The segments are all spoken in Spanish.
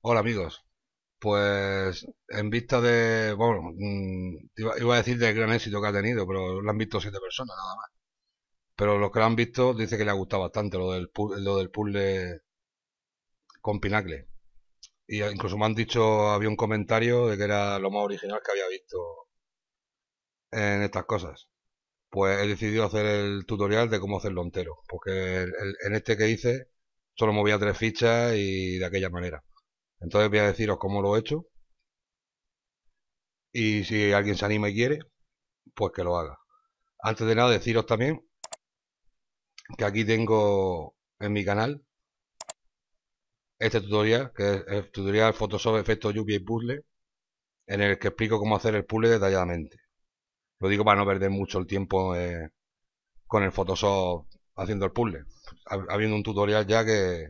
Hola amigos, pues en vista de, bueno, mm, iba, a decir del gran éxito que ha tenido, pero lo han visto siete personas nada más. Pero los que lo han visto dice que le ha gustado bastante lo del, del puzzle con Pinacle. Y eh, incluso me han dicho, había un comentario de que era lo más original que había visto en estas cosas. Pues he decidido hacer el tutorial de cómo hacerlo entero, porque en este que hice solo movía tres fichas y de aquella manera. Entonces voy a deciros cómo lo he hecho. Y si alguien se anima y quiere, pues que lo haga. Antes de nada deciros también que aquí tengo en mi canal este tutorial, que es el tutorial Photoshop Efecto Lluvia y Puzzle, en el que explico cómo hacer el puzzle detalladamente. Lo digo para no perder mucho el tiempo eh, con el Photoshop haciendo el puzzle. Habiendo un tutorial ya que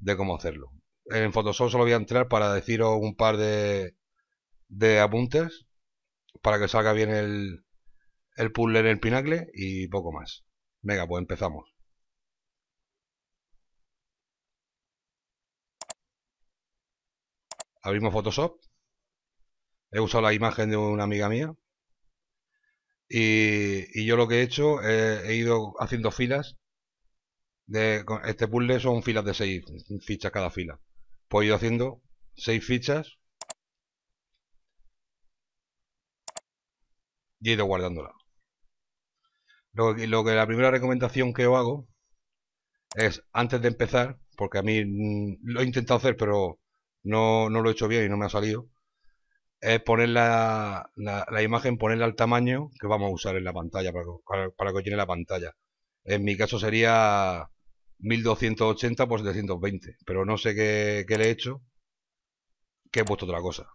de cómo hacerlo en Photoshop solo voy a entrar para deciros un par de, de apuntes para que salga bien el, el puzzle en el pinacle y poco más. Venga, pues empezamos. Abrimos Photoshop. He usado la imagen de una amiga mía. Y, yo lo que he hecho, he ido haciendo filas. De, este puzzle son filas de 6 fichas cada fila. Pues he haciendo seis fichas y he ido guardándola. Lo que, la primera recomendación que hago es antes de empezar, porque a mí mm, lo he intentado hacer, pero no, lo he hecho bien y no me ha salido, es poner la, la, imagen, ponerla al tamaño que vamos a usar en la pantalla, para, para, para que llene la pantalla. En mi caso sería 1280 por 720. Pero no sé qué, le he hecho, que he puesto otra cosa.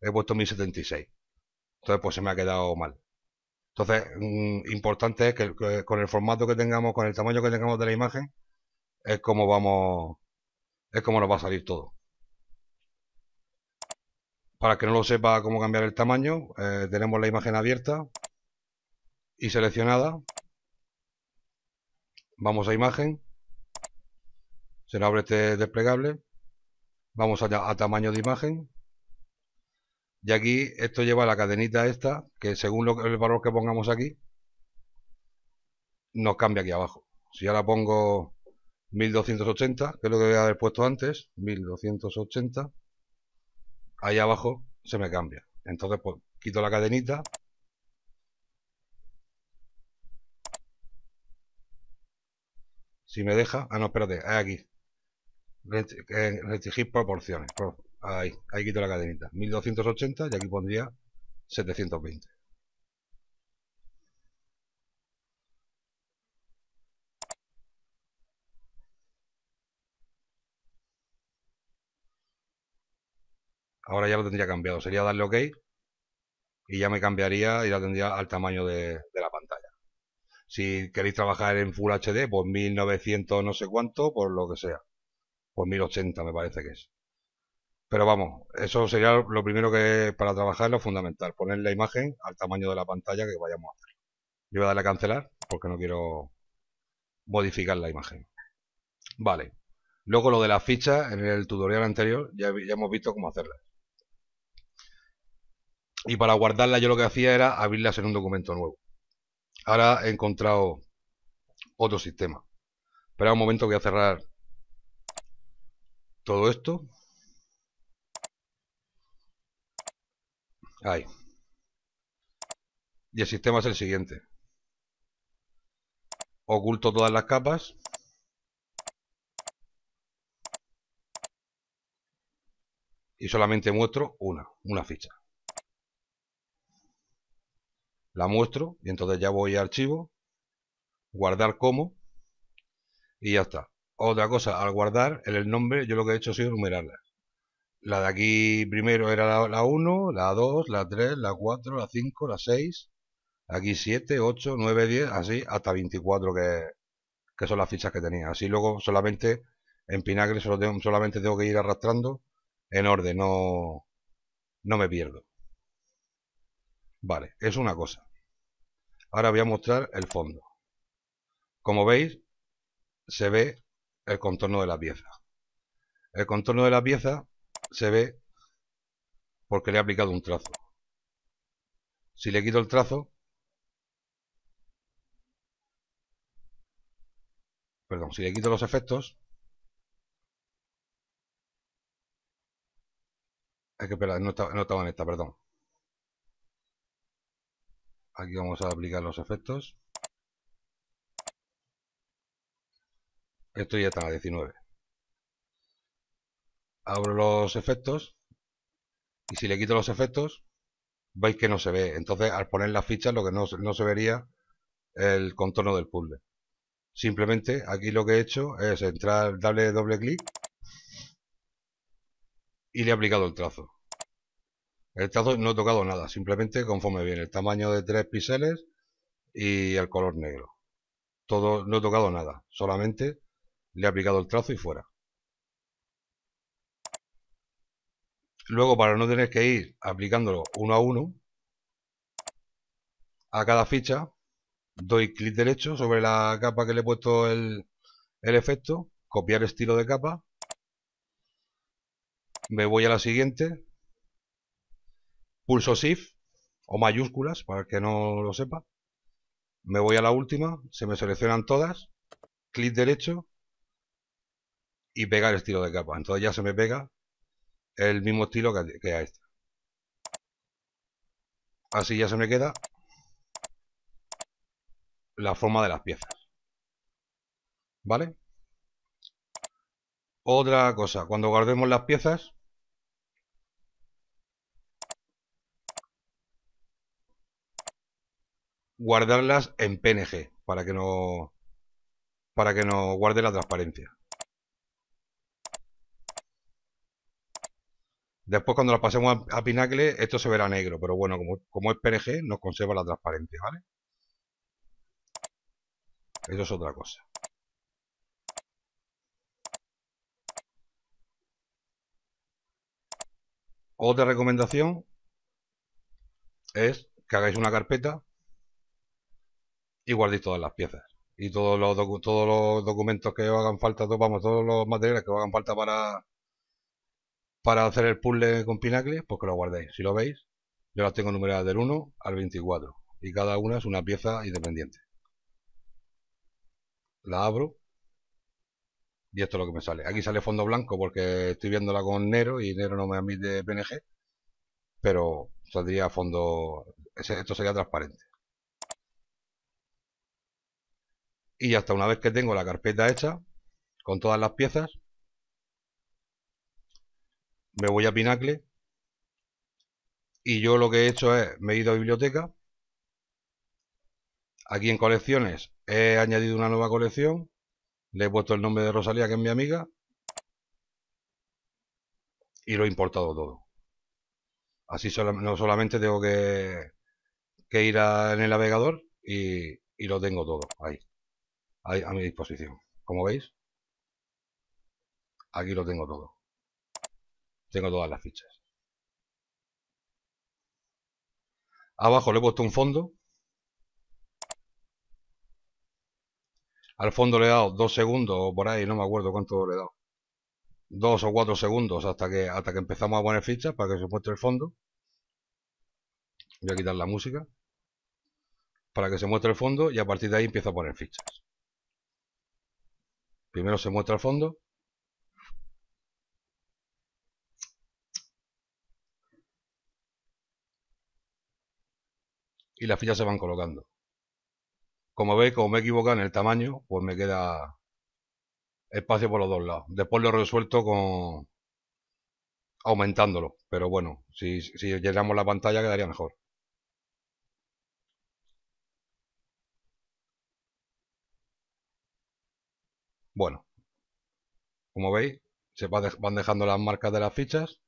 He puesto 1076. Entonces, pues se me ha quedado mal. Entonces, mm, importante es que, con el formato que tengamos, con el tamaño que tengamos de la imagen, es como vamos, es como nos va a salir todo. Para que no lo sepa cómo cambiar el tamaño, eh, tenemos la imagen abierta y seleccionada Vamos a imagen. Se nos abre este desplegable. Vamos a, tamaño de imagen. Y aquí esto lleva la cadenita esta, que según el valor que pongamos aquí, nos cambia aquí abajo. Si ahora pongo 1280, que es lo que voy a haber puesto antes, 1280, ahí abajo se me cambia. Entonces pues, quito la cadenita Si me deja... Ah, no, espérate, es eh, aquí. Restringir eh, proporciones. Ahí, ahí quito la cadenita. 1280 y aquí pondría 720. Ahora ya lo tendría cambiado. Sería darle OK y ya me cambiaría y la tendría al tamaño de, de la si queréis trabajar en Full HD, pues 1900 no sé cuánto, por lo que sea. Por pues 1080 me parece que es. Pero vamos, eso sería lo primero que para trabajar lo fundamental, poner la imagen al tamaño de la pantalla que vayamos a hacer. Yo voy a darle a cancelar porque no quiero modificar la imagen. Vale. Luego lo de las fichas, en el tutorial anterior ya, ya hemos visto cómo hacerlas. Y para guardarla yo lo que hacía era abrirlas en un documento nuevo. Ahora he encontrado otro sistema. Espera un momento, voy a cerrar todo esto. Ahí. Y el sistema es el siguiente. Oculto todas las capas. Y solamente muestro una, una ficha la muestro y entonces ya voy a archivo, guardar como y ya está. Otra cosa, al guardar el nombre yo lo que he hecho ha sido numerarlas. La de aquí primero era la, 1, la 2, la 3, la 4, la 5, la 6, aquí 7, 8, 9, 10, así hasta 24 que, son las fichas que tenía. Así luego solamente en pinagre solo tengo, solamente tengo que ir arrastrando en orden, no, no me pierdo. Vale, es una cosa. Ahora voy a mostrar el fondo. Como veis, se ve el contorno de la pieza. El contorno de la pieza se ve porque le he aplicado un trazo. Si le quito el trazo, perdón, si le quito los efectos, hay que no, no estaba en esta, perdón. Aquí vamos a aplicar los efectos. Esto ya está a 19. Abro los efectos. Y si le quito los efectos, veis que no se ve. Entonces, al poner la ficha lo que no, no se vería el contorno del puzzle. Simplemente, aquí lo que he hecho es entrar, darle doble clic y le he aplicado el trazo. El trazo no he tocado nada, simplemente conforme viene el tamaño de tres píxeles y el color negro. Todo, no he tocado nada, solamente le he aplicado el trazo y fuera. Luego, para no tener que ir aplicándolo uno a uno, a cada ficha doy clic derecho sobre la capa que le he puesto el, el efecto, copiar estilo de capa, me voy a la siguiente, pulso Shift o mayúsculas, para el que no lo sepa. Me voy a la última, se me seleccionan todas, clic derecho y pegar el estilo de capa. Entonces ya se me pega el mismo estilo que, que a esta. Así ya se me queda la forma de las piezas. ¿Vale? Otra cosa, cuando guardemos las piezas, guardarlas en PNG para que no para que no guarde la transparencia. Después cuando las pasemos a, Pinacle esto se verá negro, pero bueno, como, como es PNG nos conserva la transparencia, ¿vale? Eso es otra cosa. Otra recomendación es que hagáis una carpeta y guardéis todas las piezas y todos los, todos los documentos que os hagan falta, vamos, todos los materiales que os hagan falta para para hacer el puzzle con pinacles. pues que lo guardéis. Si lo veis, yo las tengo numeradas del 1 al 24 y cada una es una pieza independiente. La abro y esto es lo que me sale. Aquí sale fondo blanco porque estoy viéndola con negro y negro no me admite PNG, pero saldría fondo, esto sería transparente. y hasta una vez que tengo la carpeta hecha con todas las piezas me voy a Pinacle y yo lo que he hecho es me he ido a biblioteca aquí en colecciones he añadido una nueva colección le he puesto el nombre de Rosalía que es mi amiga y lo he importado todo así no solamente tengo que, que ir en el navegador y, y lo tengo todo ahí a mi disposición. Como veis, aquí lo tengo todo. Tengo todas las fichas. Abajo le he puesto un fondo. Al fondo le he dado dos segundos o por ahí, no me acuerdo cuánto le he dado. Dos o cuatro segundos hasta que, hasta que empezamos a poner fichas para que se muestre el fondo. Voy a quitar la música para que se muestre el fondo y a partir de ahí empiezo a poner fichas. Primero se muestra el fondo. Y las fichas se van colocando. Como veis, como me he en el tamaño, pues me queda espacio por los dos lados. Después lo he resuelto con aumentándolo. Pero bueno, si, si llenamos la pantalla quedaría mejor. Bueno, como veis, se van dejando las marcas de las fichas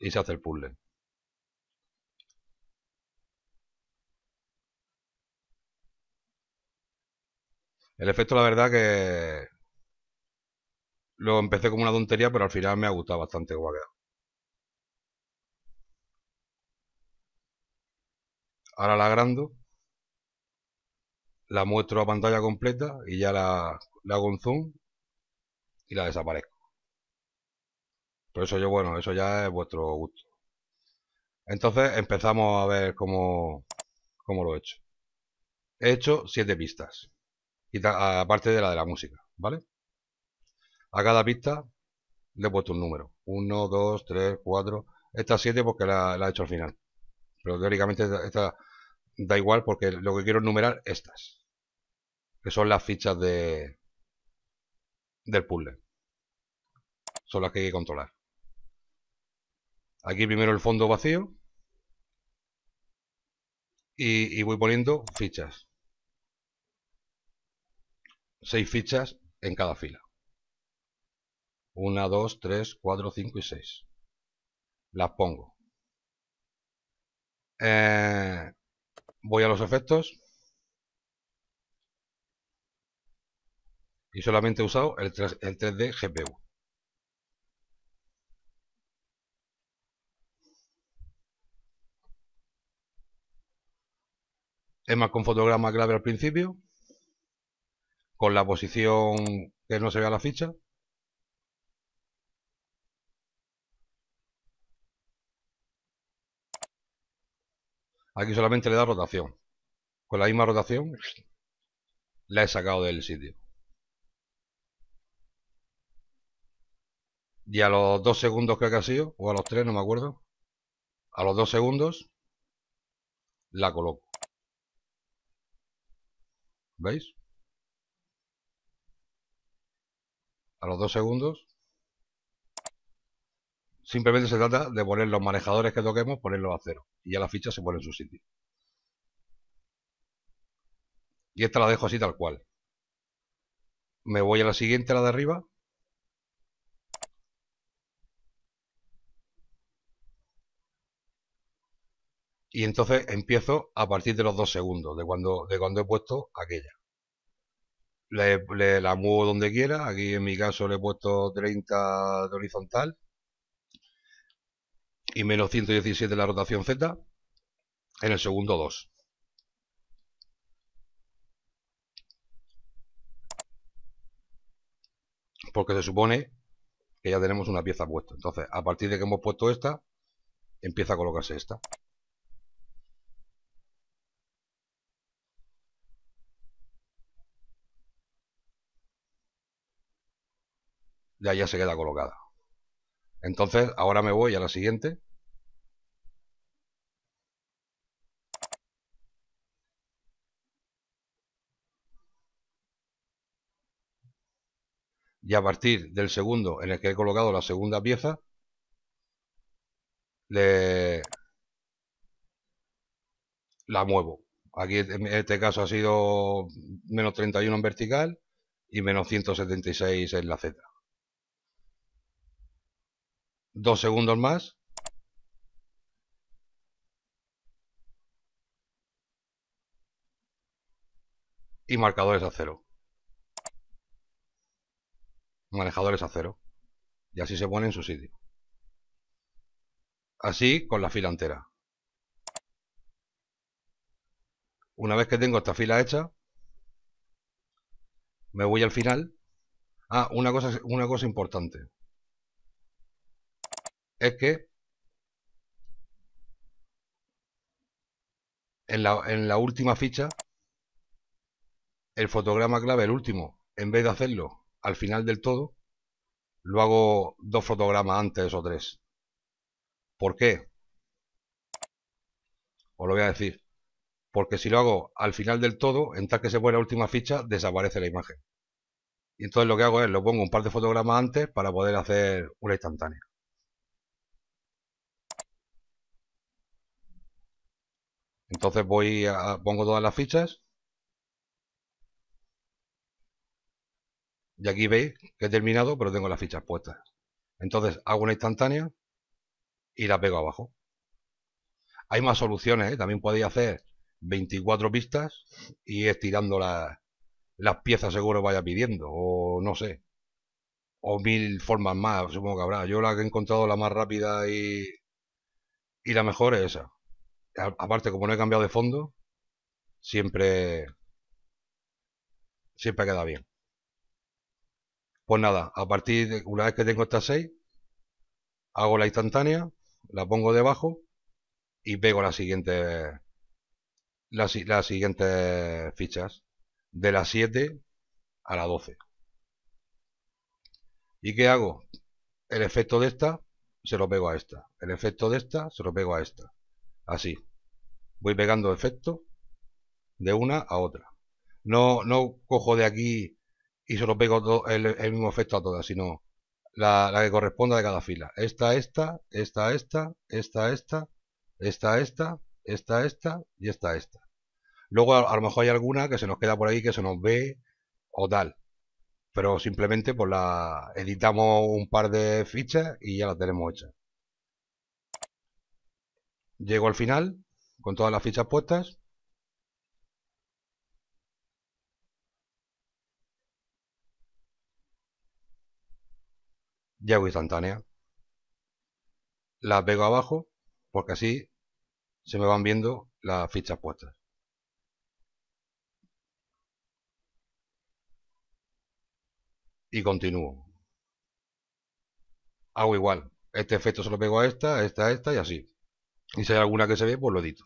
y se hace el puzzle. El efecto, la verdad que lo empecé como una tontería, pero al final me ha gustado bastante Ahora la agrando, la muestro a pantalla completa y ya la le hago un zoom y la desaparezco. Pero eso yo, bueno, eso ya es vuestro gusto. Entonces empezamos a ver cómo, cómo lo he hecho. He hecho siete pistas, aparte de la de la música, ¿vale? A cada pista le he puesto un número. Uno, dos, tres, cuatro... estas siete porque la, he hecho al final. Pero teóricamente da igual porque lo que quiero es numerar estas. Que son las fichas de, del puzzle. Son las que hay que controlar. Aquí primero el fondo vacío. Y, voy poniendo fichas. Seis fichas en cada fila. Una, dos, tres, cuatro, cinco y seis. Las pongo. Eh, voy a los efectos. y solamente he usado el, 3, el 3D GPU. Es más con fotograma clave al principio, con la posición que no se vea la ficha. Aquí solamente le da rotación. Con la misma rotación la he sacado del sitio. y a los dos segundos creo que ha sido, o a los tres, no me acuerdo, a los dos segundos la coloco. ¿Veis? A los dos segundos. Simplemente se trata de poner los manejadores que toquemos, ponerlos a cero. Y ya la ficha se pone en su sitio. Y esta la dejo así tal cual. Me voy a la siguiente, la de arriba, y entonces empiezo a partir de los dos segundos, de cuando, de cuando he puesto aquella. la muevo donde quiera, aquí en mi caso le he puesto 30 de horizontal y menos 117 de la rotación Z en el segundo 2. Porque se supone que ya tenemos una pieza puesta. Entonces, a partir de que hemos puesto esta, empieza a colocarse esta. ya ya se queda colocada. Entonces, ahora me voy a la siguiente. Y a partir del segundo en el que he colocado la segunda pieza, le... la muevo. Aquí en este caso ha sido menos 31 en vertical y menos 176 en la Z. Dos segundos más. Y marcadores a cero. Manejadores a cero. Y así se pone en su sitio. Así con la fila entera. Una vez que tengo esta fila hecha, me voy al final. Ah, una cosa, una cosa importante es que en la, última ficha, el fotograma clave, el último, en vez de hacerlo al final del todo, lo hago dos fotogramas antes o tres. ¿Por qué? Os lo voy a decir. Porque si lo hago al final del todo, en tal que se pone la última ficha, desaparece la imagen. Y entonces lo que hago es, lo pongo un par de fotogramas antes para poder hacer una instantánea. Entonces voy a, pongo todas las fichas. Y aquí veis que he terminado, pero tengo las fichas puestas. Entonces hago una instantánea y la pego abajo. Hay más soluciones, ¿eh? también podéis hacer 24 pistas y estirando las, las piezas seguro vaya pidiendo, o no sé. O mil formas más, supongo que habrá. Yo la que he encontrado la más rápida y, y la mejor es esa. Aparte, como no he cambiado de fondo, siempre. Siempre queda bien. Pues nada, a partir de. Una vez que tengo estas 6, hago la instantánea, la pongo debajo y pego las siguientes. Las, siguientes fichas. De las 7 a la 12. ¿Y qué hago? El efecto de esta se lo pego a esta. El efecto de esta se lo pego a esta. Así voy pegando efectos de una a otra. No, no cojo de aquí y solo pego el, mismo efecto a todas, sino la, que corresponda de cada fila. Esta, esta, esta, esta, esta, esta, esta, esta, y esta, esta. Luego a, lo mejor hay alguna que se nos queda por ahí que se nos ve o tal. Pero simplemente pues la editamos un par de fichas y ya la tenemos hecha. Llego al final con todas las fichas puestas. voy instantánea. Las pego abajo porque así se me van viendo las fichas puestas. Y continúo. Hago igual. Este efecto se lo pego a esta, a esta, a esta y así. Y si hay alguna que se ve, pues lo edito.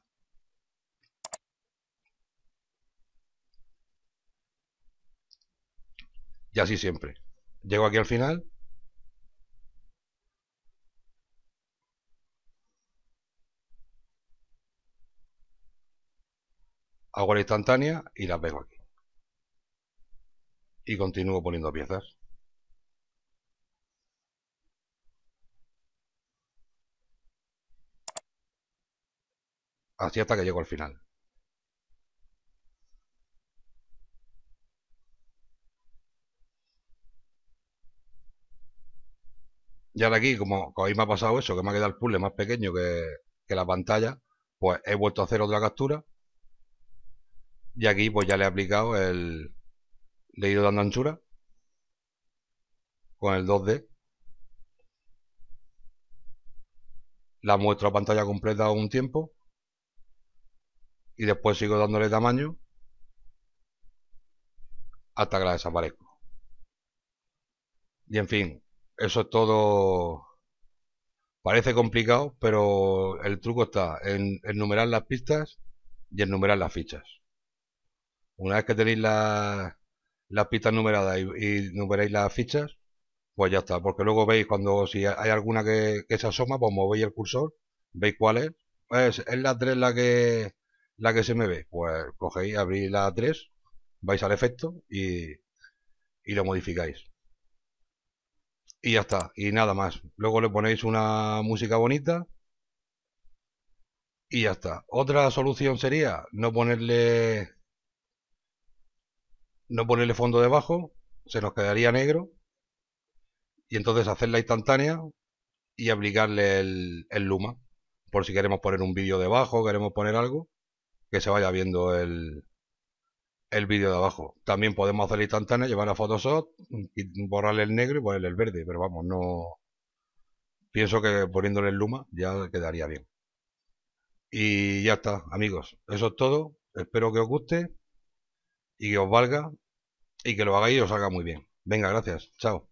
Y así siempre. Llego aquí al final. Hago la instantánea y la pego aquí. Y continúo poniendo piezas. Así hasta que llego al final. Y ahora aquí, como, hoy me ha pasado eso, que me ha quedado el puzzle más pequeño que, la pantalla, pues he vuelto a hacer otra captura. Y aquí pues ya le he aplicado el... Le he ido dando anchura. Con el 2D. La muestro a pantalla completa un tiempo. Y después sigo dándole tamaño. Hasta que la desaparezco. Y en fin, eso es todo... Parece complicado, pero el truco está en, en numerar las pistas y en numerar las fichas. Una vez que tenéis las pistas numeradas y, numeréis las fichas, pues ya está. Porque luego veis cuando, si hay alguna que, se asoma, pues movéis el cursor, veis cuál es. es la 3 la que, la que se me ve. Pues cogéis, abrís la 3, vais al efecto y, y lo modificáis. Y ya está, y nada más. Luego le ponéis una música bonita y ya está. Otra solución sería no ponerle no ponerle fondo debajo, se nos quedaría negro y entonces hacerla instantánea y aplicarle el, el luma por si queremos poner un vídeo debajo, queremos poner algo que se vaya viendo el, el vídeo de abajo. También podemos hacer instantáneas llevar a Photoshop, y borrarle el negro y ponerle el verde, pero vamos, no... Pienso que poniéndole el luma ya quedaría bien. Y ya está, amigos. Eso es todo. Espero que os guste y que os valga y que lo hagáis y os salga muy bien. Venga, gracias. Chao.